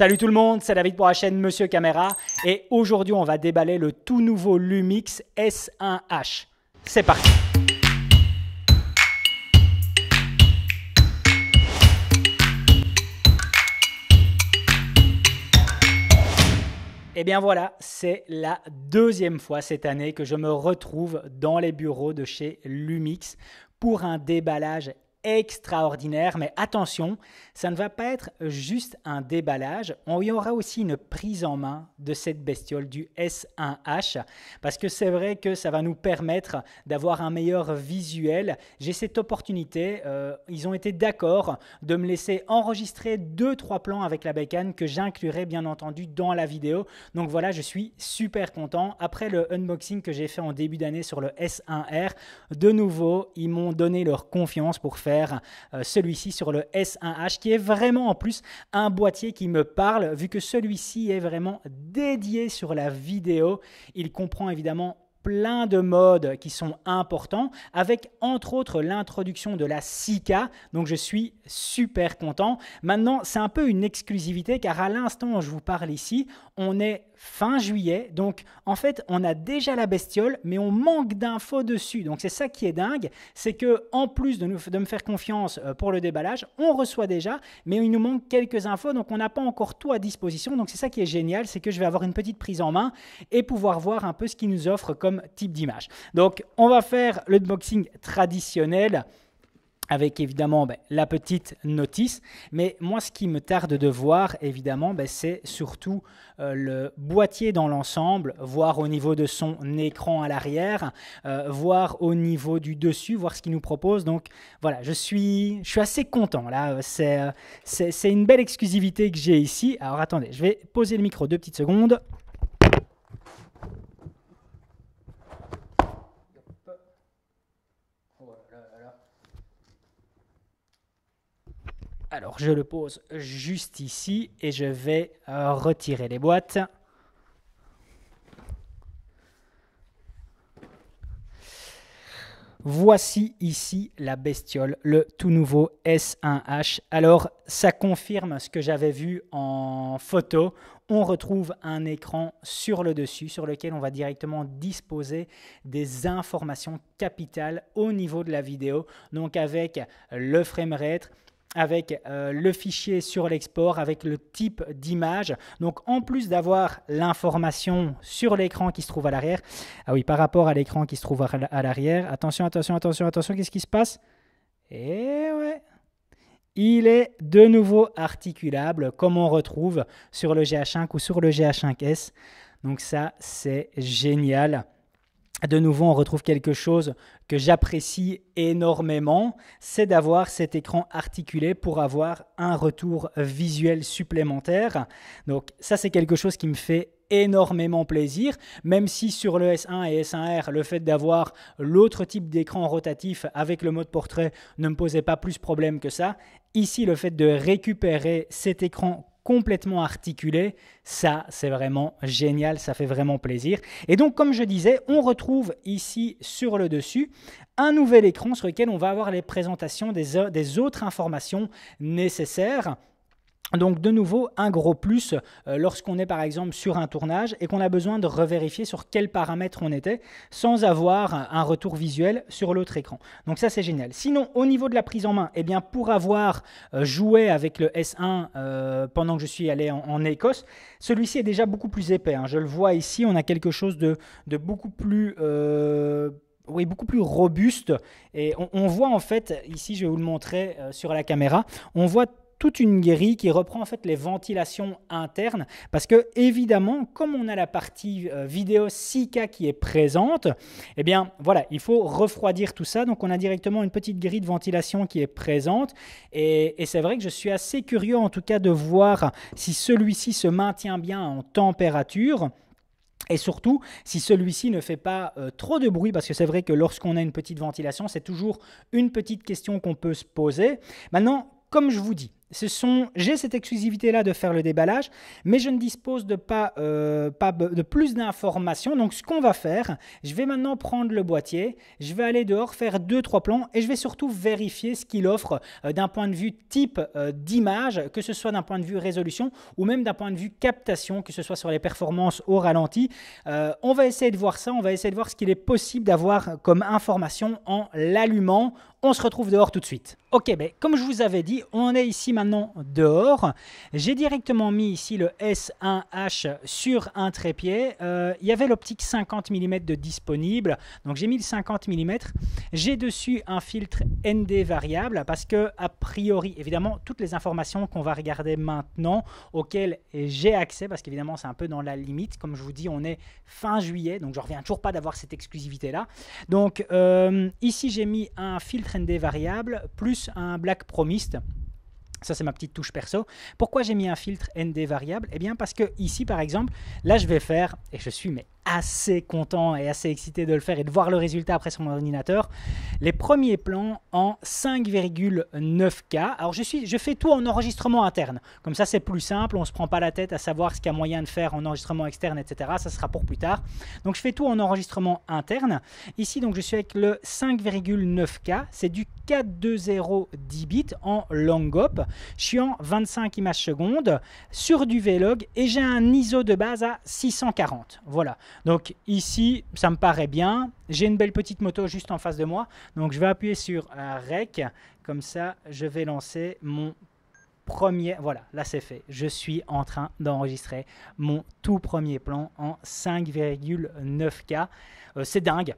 Salut tout le monde, c'est David pour la chaîne Monsieur Caméra et aujourd'hui on va déballer le tout nouveau Lumix S1H. C'est parti Et eh bien voilà, c'est la deuxième fois cette année que je me retrouve dans les bureaux de chez Lumix pour un déballage extraordinaire, mais attention, ça ne va pas être juste un déballage, on y aura aussi une prise en main de cette bestiole du S1H, parce que c'est vrai que ça va nous permettre d'avoir un meilleur visuel. J'ai cette opportunité, euh, ils ont été d'accord de me laisser enregistrer deux trois plans avec la bécane que j'inclurai bien entendu dans la vidéo. Donc voilà, je suis super content. Après le unboxing que j'ai fait en début d'année sur le S1R, de nouveau, ils m'ont donné leur confiance pour faire euh, celui-ci sur le S1H qui est vraiment en plus un boîtier qui me parle vu que celui-ci est vraiment dédié sur la vidéo. Il comprend évidemment plein de modes qui sont importants, avec entre autres l'introduction de la 6K, donc je suis super content. Maintenant, c'est un peu une exclusivité, car à l'instant où je vous parle ici, on est fin juillet. Donc en fait, on a déjà la bestiole, mais on manque d'infos dessus. Donc c'est ça qui est dingue, c'est que en plus de, nous, me faire confiance euh, pour le déballage, on reçoit déjà, mais il nous manque quelques infos, donc on n'a pas encore tout à disposition. Donc c'est ça qui est génial, c'est que je vais avoir une petite prise en main et pouvoir voir un peu ce qu'il nous offre comme type d'image. Donc on va faire le unboxing traditionnel avec évidemment ben, la petite notice. Mais moi, ce qui me tarde de voir, évidemment, ben, c'est surtout euh, le boîtier dans l'ensemble, voir au niveau de son écran à l'arrière, euh, voir au niveau du dessus, voir ce qu'il nous propose. Donc voilà, je suis, je suis assez content. Là, c'est euh, une belle exclusivité que j'ai ici. Alors attendez, je vais poser le micro deux petites secondes. Alors je le pose juste ici et je vais euh, retirer les boîtes. Voici ici la bestiole, le tout nouveau S1H. Alors, ça confirme ce que j'avais vu en photo. On retrouve un écran sur le dessus sur lequel on va directement disposer des informations capitales au niveau de la vidéo. Donc avec le framerate, avec euh, le fichier sur l'export, avec le type d'image. Donc en plus d'avoir l'information sur l'écran qui se trouve à l'arrière, ah oui, par rapport à l'écran qui se trouve à l'arrière, attention, attention, attention, attention, qu'est-ce qui se passe Eh ouais il est de nouveau articulable comme on retrouve sur le GH5 ou sur le GH5S. Donc ça, c'est génial de nouveau, on retrouve quelque chose que j'apprécie énormément, c'est d'avoir cet écran articulé pour avoir un retour visuel supplémentaire. Donc ça, c'est quelque chose qui me fait énormément plaisir, même si sur le S1 et S1R, le fait d'avoir l'autre type d'écran rotatif avec le mode portrait ne me posait pas plus problème que ça. Ici, le fait de récupérer cet écran complètement articulé. Ça, c'est vraiment génial, ça fait vraiment plaisir. Et donc, comme je disais, on retrouve ici sur le dessus un nouvel écran sur lequel on va avoir les présentations des, autres informations nécessaires. Donc de nouveau, un gros plus euh, lorsqu'on est par exemple sur un tournage et qu'on a besoin de revérifier sur quels paramètres on était sans avoir un retour visuel sur l'autre écran. Donc ça c'est génial. Sinon au niveau de la prise en main, eh bien, pour avoir euh, joué avec le S1 euh, pendant que je suis allé en, Écosse, celui-ci est déjà beaucoup plus épais. Hein. Je le vois ici, on a quelque chose de, beaucoup plus oui, beaucoup plus robuste. Et on, voit en fait, ici je vais vous le montrer sur la caméra, on voit toute une grille qui reprend en fait les ventilations internes parce que évidemment comme on a la partie euh, vidéo 6K qui est présente eh bien voilà il faut refroidir tout ça donc on a directement une petite grille de ventilation qui est présente et, c'est vrai que je suis assez curieux en tout cas de voir si celui-ci se maintient bien en température et surtout, si celui-ci ne fait pas euh, trop de bruit, parce que c'est vrai que lorsqu'on a une petite ventilation, c'est toujours une petite question qu'on peut se poser. Maintenant, comme je vous dis, ce sont, j'ai cette exclusivité-là de faire le déballage, mais je ne dispose de pas, euh, pas de plus d'informations. Donc, ce qu'on va faire, je vais maintenant prendre le boîtier, je vais aller dehors faire deux trois plans et je vais surtout vérifier ce qu'il offre euh, d'un point de vue type euh, d'image, que ce soit d'un point de vue résolution ou même d'un point de vue captation, que ce soit sur les performances au ralenti. on va essayer de voir ça, on va essayer de voir ce qu'il est possible d'avoir comme information en l'allumant, on se retrouve dehors tout de suite. Ok, comme je vous avais dit, on est ici maintenant dehors. J'ai directement mis ici le S1H sur un trépied. Euh, il y avait l'optique 50 mm de disponible, donc j'ai mis le 50 mm. J'ai dessus un filtre ND variable parce que, a priori, évidemment, toutes les informations qu'on va regarder maintenant, auxquelles j'ai accès, parce qu'évidemment, c'est un peu dans la limite. Comme je vous dis, on est fin juillet, donc je reviens toujours pas d'avoir cette exclusivité-là. Donc euh, ici, j'ai mis un filtre ND variable plus un black promised. Ça, c'est ma petite touche perso. Pourquoi j'ai mis un filtre ND variable Eh bien, parce que ici, par exemple, là, je vais faire, et je suis mais assez content et assez excité de le faire et de voir le résultat après sur mon ordinateur. Les premiers plans en 5,9K. Alors je, suis, je fais tout en enregistrement interne. Comme ça c'est plus simple, on ne se prend pas la tête à savoir ce qu'il y a moyen de faire en enregistrement externe, etc. Ça sera pour plus tard. Donc je fais tout en enregistrement interne. Ici donc je suis avec le 5,9K. C'est du 420 10 bits en op Je suis en 25 images secondes sur du Vlog et j'ai un ISO de base à 640. Voilà. Donc ici, ça me paraît bien. J'ai une belle petite moto juste en face de moi. Donc je vais appuyer sur REC. Comme ça, je vais lancer mon premier... Voilà, là c'est fait. Je suis en train d'enregistrer mon tout premier plan en 5,9K. Euh, c'est dingue.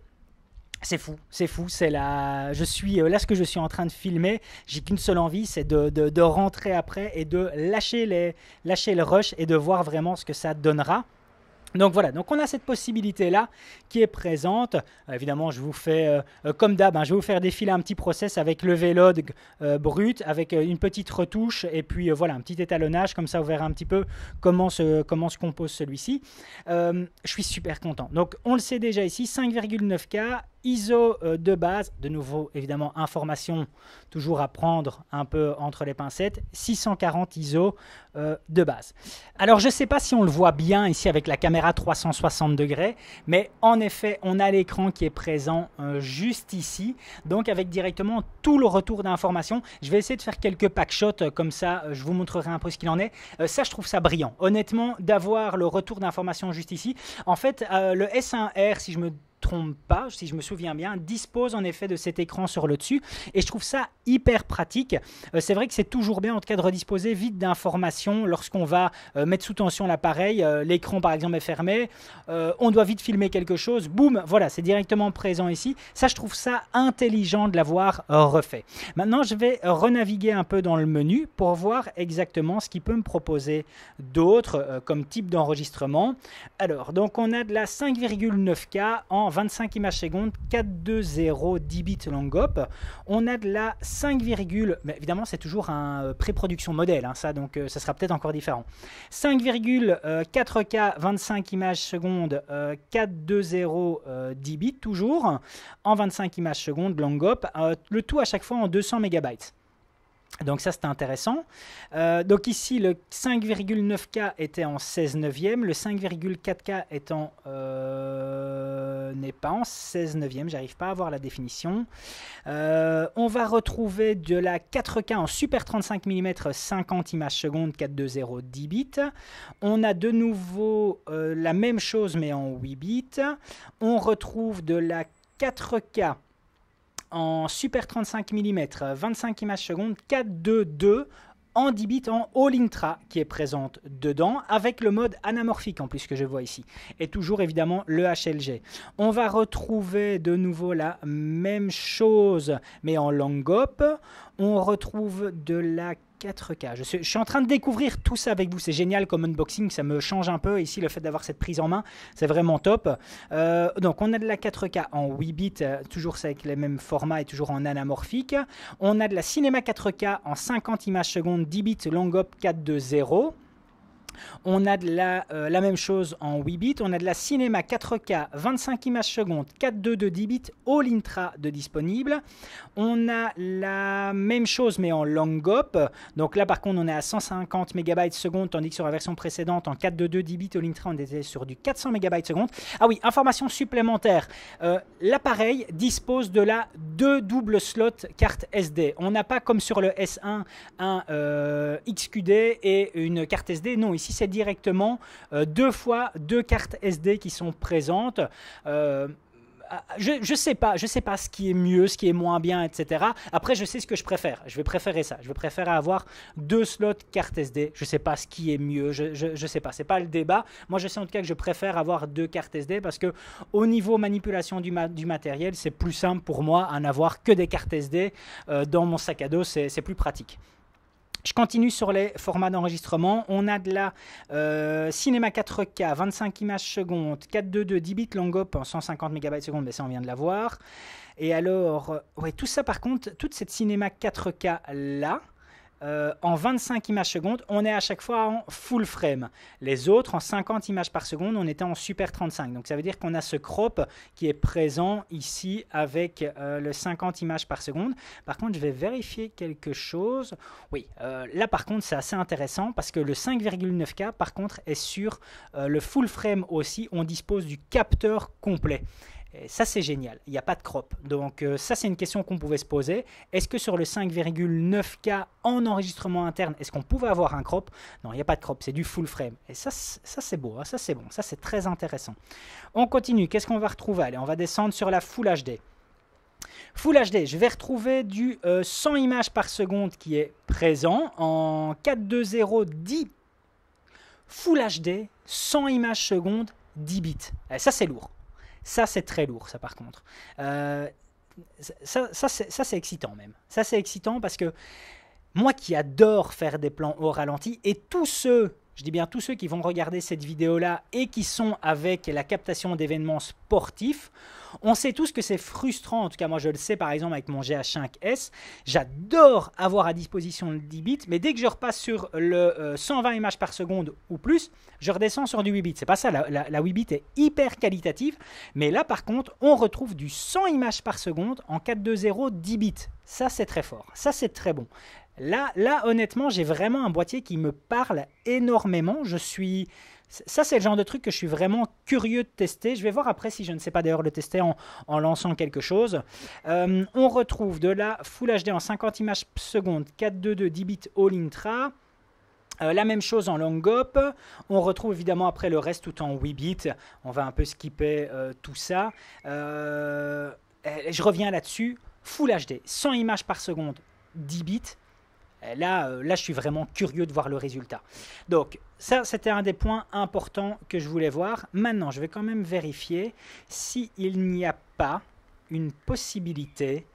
C'est fou, c'est fou, c'est là. Je suis euh, là ce que je suis en train de filmer. J'ai qu'une seule envie, c'est de, rentrer après et de lâcher les, lâcher le rush et de voir vraiment ce que ça donnera. Donc voilà, donc on a cette possibilité-là qui est présente. Euh, évidemment, je vous fais, euh, euh, comme d'hab, hein, je vais vous faire défiler un petit process avec le VLOG brut, avec une petite retouche, et puis voilà, un petit étalonnage, comme ça vous verrez un petit peu comment se, comment se compose celui-ci. je suis super content. Donc on le sait déjà ici, 5,9K, ISO euh, de base, de nouveau évidemment information toujours à prendre un peu entre les pincettes, 640 ISO euh, de base. Alors je ne sais pas si on le voit bien ici avec la caméra 360 degrés, mais en effet on a l'écran qui est présent euh, juste ici, donc avec directement tout le retour d'information, Je vais essayer de faire quelques pack shots comme ça, je vous montrerai un peu ce qu'il en est. ça je trouve ça brillant, honnêtement d'avoir le retour d'information juste ici. En fait le S1R si je me trompe pas, si je me souviens bien, dispose en effet de cet écran sur le dessus. Et je trouve ça hyper pratique. Euh, c'est vrai que c'est toujours bien en tout cas de redisposer vite d'informations lorsqu'on va euh, mettre sous tension l'appareil. Euh, l'écran par exemple est fermé. on doit vite filmer quelque chose. Boum, voilà, c'est directement présent ici. Ça, je trouve ça intelligent de l'avoir refait. Maintenant, je vais renaviguer un peu dans le menu pour voir exactement ce qui peut me proposer d'autres comme type d'enregistrement. Alors, donc on a de la 5,9K en 25 images secondes, 420 10 bits op, On a de la 5, mais évidemment c'est toujours un euh, pré-production modèle, hein, ça, donc euh, ça sera peut-être encore différent. 5,4K, euh, 25 images secondes, 420 10 bits toujours, en 25 images secondes, long op, le tout à chaque fois en 200 MB. Donc ça c'était intéressant. Euh, donc ici le 5,9K était en 16 neuvième, le 5,4K étant euh, n'est pas en 16 neuvième, j'arrive pas à voir la définition. Euh, on va retrouver de la 4K en super 35 mm 50 images secondes 420 10 bits. On a de nouveau la même chose mais en 8 bits. On retrouve de la 4K en super 35 mm, 25 images secondes, 4.2.2 en 10 bits en All Intra qui est présente dedans, avec le mode anamorphique en plus que je vois ici, et toujours évidemment le HLG. On va retrouver de nouveau la même chose, mais en Langop. On retrouve de la 4K. Je suis, en train de découvrir tout ça avec vous. C'est génial comme unboxing, ça me change un peu. Ici, le fait d'avoir cette prise en main, c'est vraiment top. Euh, donc, on a de la 4K en 8 bits, euh, toujours avec les mêmes formats et toujours en anamorphique. On a de la cinéma 4K en 50 images secondes, 10 bits long 4.2.0. On a de la, euh, même chose en 8 bits. On a de la cinéma 4K, 25 images secondes, 4.2.2 10 bits, all intra de disponible. On a la même chose mais en long op Donc là par contre on est à 150 MB secondes tandis que sur la version précédente en 4.2.2 10 bits all intra on était sur du 400 MB secondes. Ah oui, information supplémentaire. Euh, l'appareil dispose de la deux double slot carte SD. On n'a pas comme sur le S1 un euh, XQD et une carte SD. Non, ici, c'est directement euh, deux fois deux cartes SD qui sont présentes euh, ah, je, ne sais pas, je sais pas ce qui est mieux, ce qui est moins bien, etc. Après, je sais ce que je préfère. Je vais préférer ça. Je vais préférer avoir deux slots cartes SD. Je ne sais pas ce qui est mieux. Je, ne sais pas. C'est pas le débat. Moi, je sais en tout cas que je préfère avoir deux cartes SD parce que au niveau manipulation du, matériel, c'est plus simple pour moi à n'avoir que des cartes SD euh, dans mon sac à dos. C'est plus pratique. Je continue sur les formats d'enregistrement. On a de la euh, cinéma 4K, 25 images secondes, 4.2.2, 10 bits op en 150 MB secondes, mais ça on vient de l'avoir. Et alors, euh, ouais, tout ça par contre, toute cette cinéma 4K là, euh, en 25 images seconde on est à chaque fois en full frame. Les autres, en 50 images par seconde, on était en super 35. Donc ça veut dire qu'on a ce crop qui est présent ici avec euh, le 50 images par seconde. Par contre, je vais vérifier quelque chose. Oui, euh, là par contre, c'est assez intéressant parce que le 5,9K, par contre, est sur le full frame aussi. On dispose du capteur complet ça, c'est génial. Il n'y a pas de crop. Donc, euh, ça, c'est une question qu'on pouvait se poser. Est-ce que sur le 5,9K en enregistrement interne, est-ce qu'on pouvait avoir un crop Non, il n'y a pas de crop. C'est du full frame. Et ça, c'est beau. Hein. Ça, c'est bon. Ça, c'est très intéressant. On continue. Qu'est-ce qu'on va retrouver Allez, on va descendre sur la Full HD. Full HD, je vais retrouver du 100 euh, images par seconde qui est présent en 4.2.0 Full HD, 100 images seconde, 10 bits. Et eh, ça, c'est lourd. Ça, c'est très lourd, ça, par contre. Euh, ça, ça c'est excitant, même. Ça, c'est excitant parce que moi qui adore faire des plans au ralenti, et tous ceux je dis bien tous ceux qui vont regarder cette vidéo-là et qui sont avec la captation d'événements sportifs, on sait tous que c'est frustrant, en tout cas moi je le sais par exemple avec mon GH5S, j'adore avoir à disposition le 10 bits, mais dès que je repasse sur le 120 euh, images par seconde ou plus, je redescends sur du 8 bits. C'est pas ça, la, 8 bits est hyper qualitative, mais là par contre on retrouve du 100 images par seconde en 4.2.0 10 bits. Ça c'est très fort, ça c'est très bon. Là, là honnêtement, j'ai vraiment un boîtier qui me parle énormément. Je suis. Ça, c'est le genre de truc que je suis vraiment curieux de tester. Je vais voir après si je ne sais pas d'ailleurs le tester en, lançant quelque chose. Euh, on retrouve de la Full HD en 50 images par seconde, 422 10 bits all intra. Euh, la même chose en Long GOP. On retrouve évidemment après le reste tout en 8 bits. On va un peu skipper euh, tout ça. Eh, je reviens là-dessus. Full HD, 100 images par seconde, 10 bits euh, euh, là, je suis vraiment curieux de voir le résultat. Donc, ça, c'était un des points importants que je voulais voir. Maintenant, je vais quand même vérifier s'il n'y a pas une possibilité.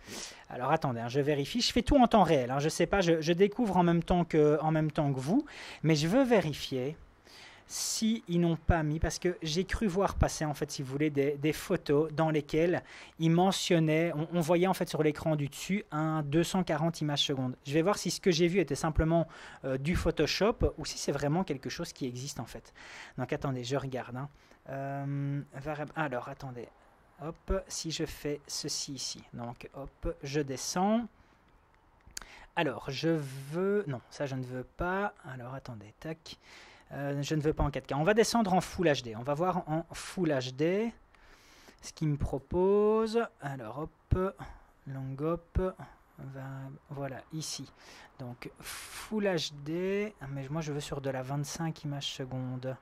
Alors attendez, hein, je vérifie. Je fais tout en temps réel. Hein. je ne sais pas, je, découvre en même, temps en même temps que vous, mais je veux vérifier si ils n'ont pas mis, parce que j'ai cru voir passer en fait, si vous voulez, des, photos dans lesquelles ils mentionnaient, on, voyait en fait sur l'écran du dessus un 240 images secondes. Je vais voir si ce que j'ai vu était simplement euh, du Photoshop ou si c'est vraiment quelque chose qui existe en fait. Donc attendez, je regarde. Hein. Euh, alors attendez, hop, si je fais ceci ici, donc hop, je descends. Alors, je veux... Non, ça je ne veux pas. Alors, attendez, tac. Euh, je ne veux pas en 4K. On va descendre en Full HD. On va voir en Full HD ce qu'il me propose. Alors, hop, long Voilà, ici. Donc, Full HD. Mais moi, je veux sur de la 25 images secondes.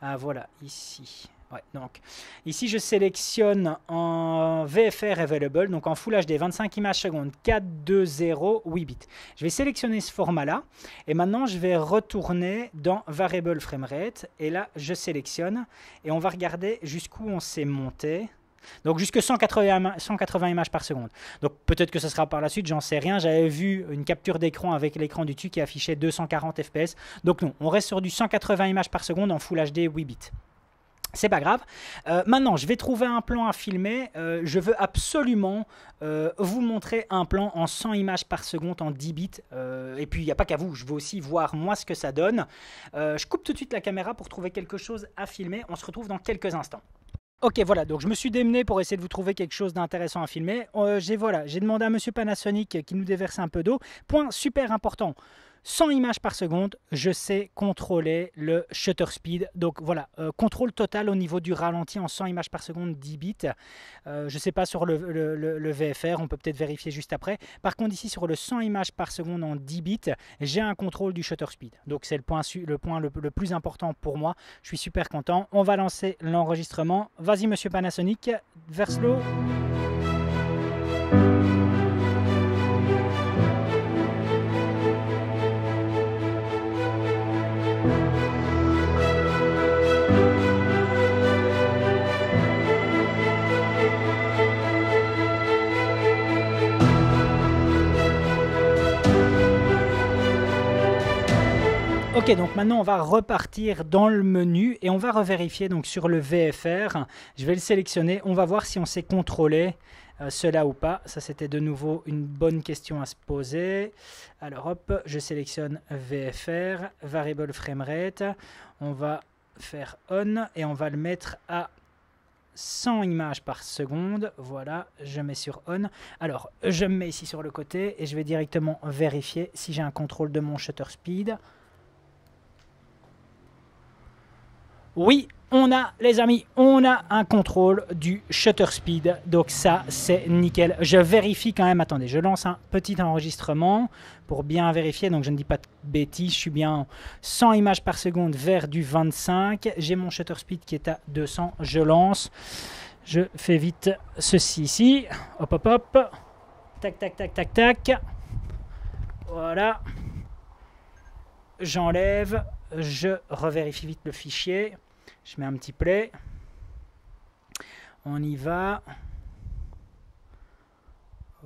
Ah, voilà, ici donc ici je sélectionne en VFR Available, donc en Full HD 25 images secondes 420 8 bits. Je vais sélectionner ce format-là et maintenant je vais retourner dans Variable Frame Rate. et là je sélectionne et on va regarder jusqu'où on s'est monté. Donc jusque 180, 180, images par seconde. Donc peut-être que ce sera par la suite, j'en sais rien. J'avais vu une capture d'écran avec l'écran du dessus qui affichait 240 fps. Donc non, on reste sur du 180 images par seconde en Full HD 8 bits. C'est pas grave. Euh, maintenant, je vais trouver un plan à filmer. Euh, je veux absolument euh, vous montrer un plan en 100 images par seconde en 10 bits. et puis, il n'y a pas qu'à vous. Je veux aussi voir moi ce que ça donne. je coupe tout de suite la caméra pour trouver quelque chose à filmer. On se retrouve dans quelques instants. Ok, voilà, donc je me suis démené pour essayer de vous trouver quelque chose d'intéressant à filmer. j'ai voilà, j'ai demandé à Monsieur Panasonic qui nous déverse un peu d'eau. Point super important. 100 images par seconde, je sais contrôler le shutter speed. Donc voilà, euh, contrôle total au niveau du ralenti en 100 images par seconde, 10 bits. Euh, je ne sais pas sur le, VFR, on peut peut-être vérifier juste après. Par contre, ici sur le 100 images par seconde en 10 bits, j'ai un contrôle du shutter speed. Donc c'est le point, le, point plus important pour moi. Je suis super content. On va lancer l'enregistrement. Vas-y, monsieur Panasonic, vers l'eau. Ok, donc maintenant on va repartir dans le menu et on va revérifier donc sur le VFR. Je vais le sélectionner, on va voir si on s'est contrôlé euh, cela ou pas. Ça c'était de nouveau une bonne question à se poser. Alors hop, je sélectionne VFR, Variable Framerate. On va faire On et on va le mettre à 100 images par seconde. Voilà, je mets sur on. Alors, je me mets ici sur le côté et je vais directement vérifier si j'ai un contrôle de mon shutter speed. Oui, on a, les amis, on a un contrôle du shutter speed. Donc ça, c'est nickel. Je vérifie quand même. Attendez, je lance un petit enregistrement pour bien vérifier. Donc je ne dis pas de bêtises. Je suis bien 100 images par seconde vers du 25. J'ai mon shutter speed qui est à 200. Je lance. Je fais vite ceci ici. Hop, hop, hop. Tac, tac, tac, tac, tac. Voilà. J'enlève. Je revérifie vite le fichier. Je mets un petit play. On y va.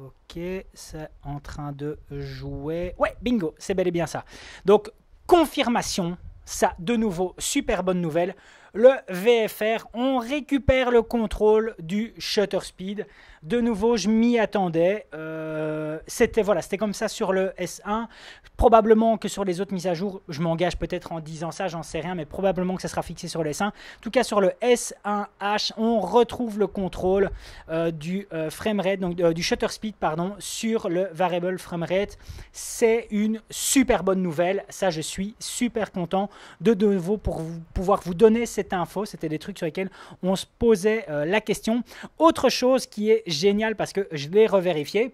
Ok, c'est en train de jouer. Ouais, bingo, c'est bel et bien ça. Donc, confirmation, ça, de nouveau, super bonne nouvelle. Le VFR, on récupère le contrôle du shutter speed de nouveau, je m'y attendais. Euh, c'était voilà, c'était comme ça sur le S1. Probablement que sur les autres mises à jour, je m'engage peut-être en disant ça, j'en sais rien, mais probablement que ça sera fixé sur le S1. En tout cas, sur le S1H, on retrouve le contrôle euh, du euh, frame rate, donc du shutter speed, pardon, sur le variable frame rate. C'est une super bonne nouvelle. Ça, je suis super content de nouveau pour vous, pouvoir vous donner cette info. C'était des trucs sur lesquels on se posait la question. Autre chose qui est génial parce que je l'ai revérifié.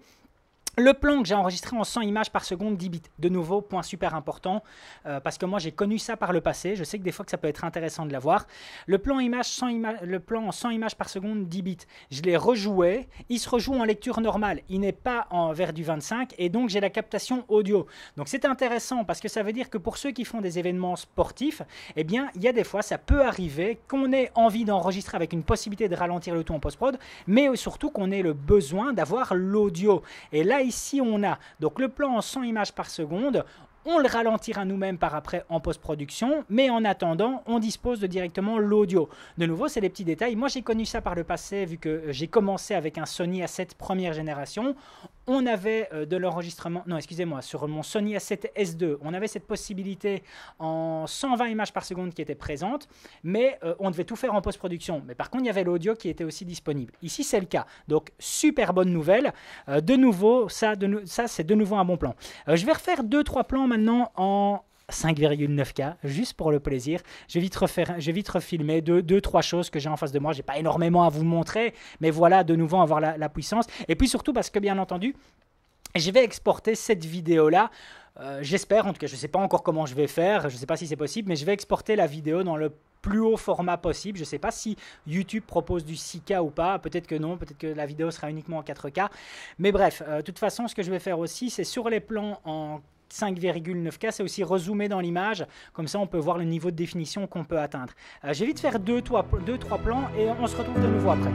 Le plan que j'ai enregistré en 100 images par seconde 10 bits. De nouveau, point super important, euh, parce que moi j'ai connu ça par le passé, je sais que des fois que ça peut être intéressant de l'avoir. Le plan, image le plan en 100 images par seconde 10 bits, je l'ai rejoué, il se rejoue en lecture normale, il n'est pas en vers du 25, et donc j'ai la captation audio. Donc c'est intéressant, parce que ça veut dire que pour ceux qui font des événements sportifs, eh bien il y a des fois, ça peut arriver qu'on ait envie d'enregistrer avec une possibilité de ralentir le tout en post-prod, mais surtout qu'on ait le besoin d'avoir l'audio. Et là, ici, on a donc le plan en 100 images par seconde on le ralentira nous-mêmes par après en post-production, mais en attendant, on dispose de directement l'audio. De nouveau, c'est les petits détails. Moi, j'ai connu ça par le passé, vu que euh, j'ai commencé avec un Sony A7 première génération. On avait euh, de l'enregistrement, non, excusez-moi, sur mon Sony A7 S2, on avait cette possibilité en 120 images par seconde qui était présente, mais euh, on devait tout faire en post-production. Mais par contre, il y avait l'audio qui était aussi disponible. Ici, c'est le cas. Donc, super bonne nouvelle. de nouveau, ça, ça c'est de nouveau un bon plan. je vais refaire deux, trois plans maintenant en 5,9K, juste pour le plaisir. Je vais vite, refaire, je vais vite refilmer deux, deux, trois choses que j'ai en face de moi. J'ai pas énormément à vous montrer, mais voilà, de nouveau, avoir la, puissance. Et puis surtout parce que, bien entendu, je vais exporter cette vidéo-là. Euh, j'espère, en tout cas, je sais pas encore comment je vais faire, je sais pas si c'est possible, mais je vais exporter la vidéo dans le plus haut format possible. Je sais pas si YouTube propose du 6K ou pas. Peut-être que non, peut-être que la vidéo sera uniquement en 4K. Mais bref, euh, de toute façon, ce que je vais faire aussi, c'est sur les plans en 5,9K, c'est aussi rezoomer dans l'image, comme ça on peut voir le niveau de définition qu'on peut atteindre. Euh, J'ai vite faire 2-3 deux, trois plans et on se retrouve de nouveau après.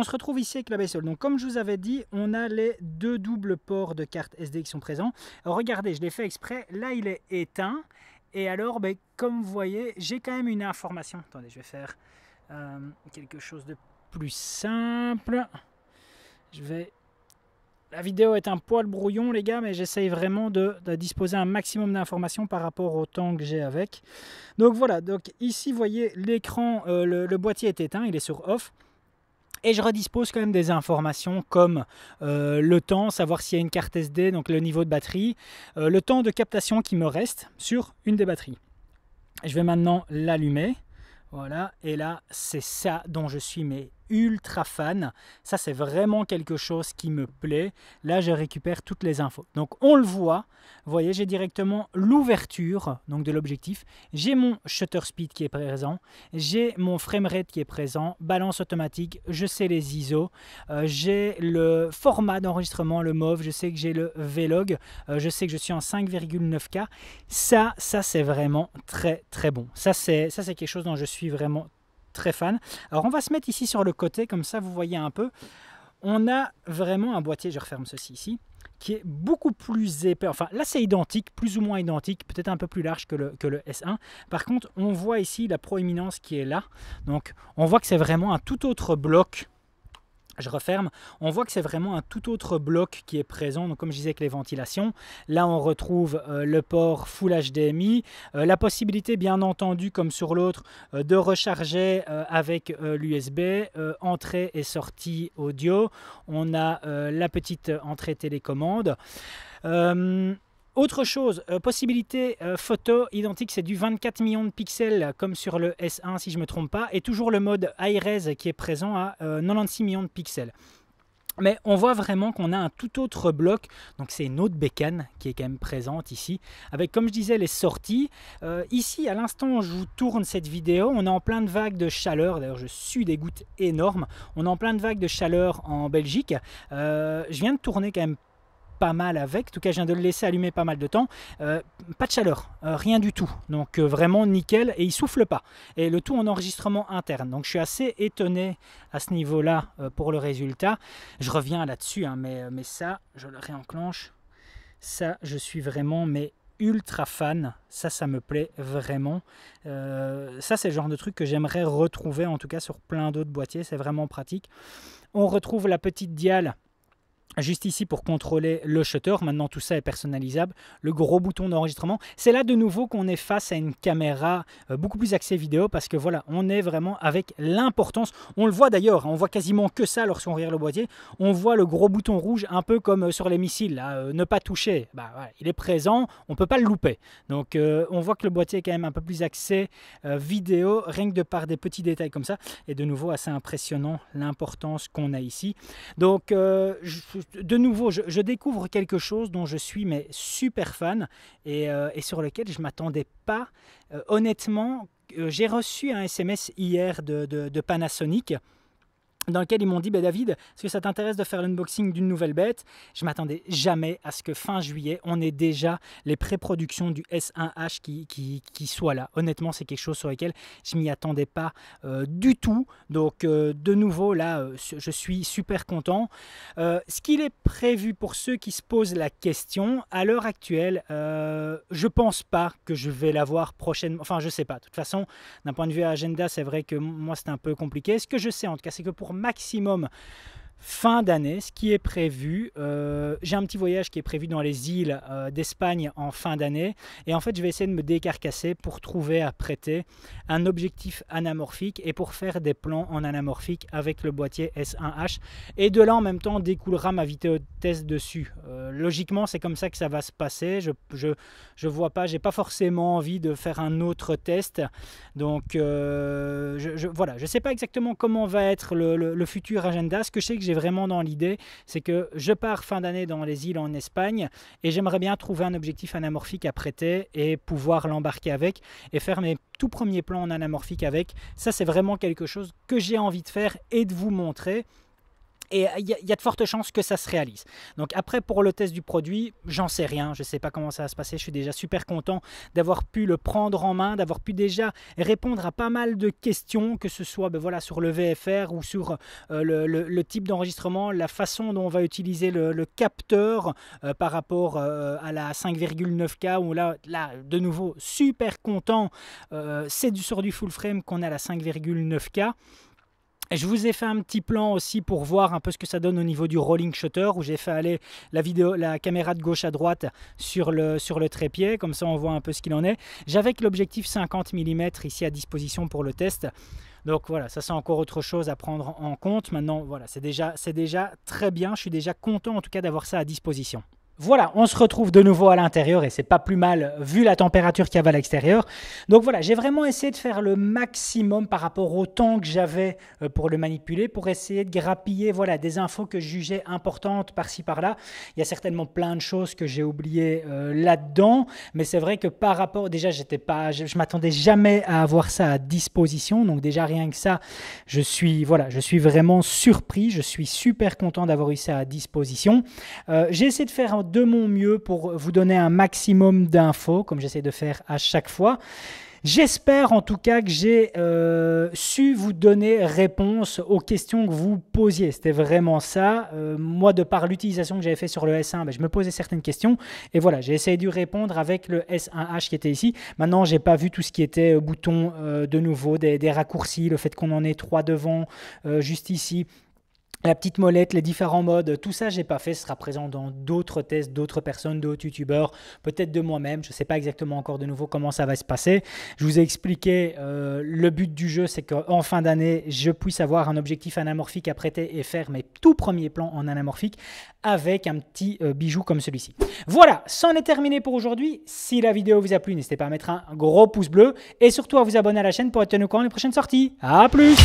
On se retrouve ici avec la baisselle. Donc comme je vous avais dit, on a les deux doubles ports de cartes SD qui sont présents. regardez, je l'ai fait exprès. Là, il est éteint. Et alors, ben, comme vous voyez, j'ai quand même une information. Attendez, je vais faire euh, quelque chose de plus simple. Je vais... La vidéo est un poil brouillon, les gars, mais j'essaye vraiment de, disposer un maximum d'informations par rapport au temps que j'ai avec. Donc voilà, donc ici, vous voyez, l'écran, euh, le boîtier est éteint, il est sur off. Et je redispose quand même des informations comme euh, le temps, savoir s'il y a une carte SD, donc le niveau de batterie, euh, le temps de captation qui me reste sur une des batteries. Je vais maintenant l'allumer. Voilà, et là, c'est ça dont je suis mais ultra fan. Ça, c'est vraiment quelque chose qui me plaît. Là, je récupère toutes les infos. Donc, on le voit. voyez, j'ai directement l'ouverture donc de l'objectif. J'ai mon shutter speed qui est présent. J'ai mon frame rate qui est présent. Balance automatique. Je sais les ISO. Euh, j'ai le format d'enregistrement, le MOV. Je sais que j'ai le Vlog. Euh, je sais que je suis en 5,9K. Ça, ça, c'est vraiment très, très bon. Ça, c'est quelque chose dont je suis vraiment très fan. Alors on va se mettre ici sur le côté, comme ça vous voyez un peu. On a vraiment un boîtier, je referme ceci ici, qui est beaucoup plus épais. Enfin, là, c'est identique, plus ou moins identique, peut-être un peu plus large que le, que le, S1. Par contre, on voit ici la proéminence qui est là. Donc, on voit que c'est vraiment un tout autre bloc referme, on voit que c'est vraiment un tout autre bloc qui est présent. Donc, comme je disais que les ventilations, là on retrouve euh, le port Full HDMI, euh, la possibilité bien entendu, comme sur l'autre, euh, de recharger avec l'USB, entrée et sortie audio. On a la petite entrée télécommande. Autre chose, euh, possibilité euh, photo identique, c'est du 24 millions de pixels comme sur le S1 si je ne me trompe pas, et toujours le mode high qui est présent à 96 euh, millions de pixels. Mais on voit vraiment qu'on a un tout autre bloc, donc c'est une autre bécane qui est quand même présente ici, avec comme je disais les sorties. ici, à l'instant où je vous tourne cette vidéo, on est en plein de vagues de chaleur, d'ailleurs je sue des gouttes énormes, on est en plein de vagues de chaleur en Belgique. je viens de tourner quand même pas mal avec. En tout cas, je viens de le laisser allumer pas mal de temps. Euh, pas de chaleur, euh, rien du tout. Donc euh, vraiment nickel et il souffle pas. Et le tout en enregistrement interne. Donc je suis assez étonné à ce niveau-là pour le résultat. Je reviens là-dessus, hein, mais, mais ça, je le réenclenche. Ça, je suis vraiment mais ultra fan. Ça, ça me plaît vraiment. ça, c'est le genre de truc que j'aimerais retrouver, en tout cas sur plein d'autres boîtiers. C'est vraiment pratique. On retrouve la petite diale juste ici pour contrôler le shutter. Maintenant, tout ça est personnalisable. Le gros bouton d'enregistrement. C'est là de nouveau qu'on est face à une caméra euh, beaucoup plus axée vidéo parce que voilà, on est vraiment avec l'importance. On le voit d'ailleurs, hein, on voit quasiment que ça lorsqu'on regarde le boîtier. On voit le gros bouton rouge un peu comme euh, sur les missiles, euh, ne pas toucher. Bah, il est présent, on ne peut pas le louper. Donc, on voit que le boîtier est quand même un peu plus axé vidéo, rien que de par des petits détails comme ça. Et de nouveau, assez impressionnant l'importance qu'on a ici. Donc, je de nouveau, je, découvre quelque chose dont je suis mais super fan et, euh, sur lequel je ne m'attendais pas. Euh, honnêtement, euh, j'ai reçu un SMS hier de Panasonic dans lequel ils m'ont dit, bah, David, est-ce que ça t'intéresse de faire l'unboxing d'une nouvelle bête Je m'attendais jamais à ce que fin juillet, on ait déjà les pré-productions du S1H qui, qui, soient là. Honnêtement, c'est quelque chose sur lequel je m'y attendais pas euh, du tout. Donc, euh, de nouveau, là, euh, je suis super content. ce qu'il est prévu pour ceux qui se posent la question, à l'heure actuelle, je pense pas que je vais l'avoir prochainement. Enfin, je sais pas. De toute façon, d'un point de vue agenda, c'est vrai que moi, c'est un peu compliqué. Ce que je sais, en tout cas, c'est que pour maximum fin d'année, ce qui est prévu. Euh, j'ai un petit voyage qui est prévu dans les îles euh, d'Espagne en fin d'année. Et en fait, je vais essayer de me décarcasser pour trouver à prêter un objectif anamorphique et pour faire des plans en anamorphique avec le boîtier S1H. Et de là, en même temps, découlera ma vidéo test dessus. Euh, logiquement, c'est comme ça que ça va se passer. Je je, vois pas, j'ai pas forcément envie de faire un autre test. Donc, je, je, voilà, je sais pas exactement comment va être le, futur agenda. Ce que je sais que vraiment dans l'idée, c'est que je pars fin d'année dans les îles en Espagne et j'aimerais bien trouver un objectif anamorphique à prêter et pouvoir l'embarquer avec et faire mes tout premiers plans en anamorphique avec. Ça, c'est vraiment quelque chose que j'ai envie de faire et de vous montrer. Et il euh, y, a de fortes chances que ça se réalise. Donc après, pour le test du produit, j'en sais rien. Je ne sais pas comment ça va se passer. Je suis déjà super content d'avoir pu le prendre en main, d'avoir pu déjà répondre à pas mal de questions, que ce soit ben voilà, sur le VFR ou sur euh, le, type d'enregistrement, la façon dont on va utiliser le, capteur euh, par rapport à la 5,9K. ou là, là, de nouveau, super content. C'est du sur du full frame qu'on a la 5,9K. Je vous ai fait un petit plan aussi pour voir un peu ce que ça donne au niveau du rolling shutter où j'ai fait aller la vidéo, la caméra de gauche à droite sur le, sur le trépied, comme ça on voit un peu ce qu'il en est. J'avais que l'objectif 50 mm ici à disposition pour le test. Donc voilà, ça c'est encore autre chose à prendre en compte. Maintenant, voilà, c'est déjà, déjà très bien. Je suis déjà content en tout cas d'avoir ça à disposition. Voilà, on se retrouve de nouveau à l'intérieur et c'est pas plus mal vu la température qu'il y avait à l'extérieur. Donc voilà, j'ai vraiment essayé de faire le maximum par rapport au temps que j'avais euh, pour le manipuler, pour essayer de grappiller voilà des infos que je jugeais importantes par-ci par-là. Il y a certainement plein de choses que j'ai oubliées euh, là-dedans, mais c'est vrai que par rapport, déjà j'étais pas, je, m'attendais jamais à avoir ça à disposition, donc déjà rien que ça, je suis voilà, je suis vraiment surpris, je suis super content d'avoir eu ça à disposition. Euh, j'ai essayé de faire de mon mieux pour vous donner un maximum d'infos, comme j'essaie de faire à chaque fois. J'espère en tout cas que j'ai euh, su vous donner réponse aux questions que vous posiez. C'était vraiment ça. Euh, moi, de par l'utilisation que j'avais fait sur le S1, ben, je me posais certaines questions. Et voilà, j'ai essayé de répondre avec le S1H qui était ici. Maintenant, j'ai pas vu tout ce qui était euh, bouton de nouveau, des, des, raccourcis, le fait qu'on en ait trois devant, juste ici la petite molette, les différents modes, tout ça j'ai pas fait, ce sera présent dans d'autres tests, d'autres personnes, d'autres youtubeurs, peut-être de moi-même, je sais pas exactement encore de nouveau comment ça va se passer. Je vous ai expliqué euh, le but du jeu, c'est qu'en fin d'année, je puisse avoir un objectif anamorphique à prêter et faire mes tout premiers plans en anamorphique avec un petit euh, bijou comme celui-ci. Voilà, c'en est terminé pour aujourd'hui. Si la vidéo vous a plu, n'hésitez pas à mettre un gros pouce bleu et surtout à vous abonner à la chaîne pour être au courant des prochaines sorties. À plus!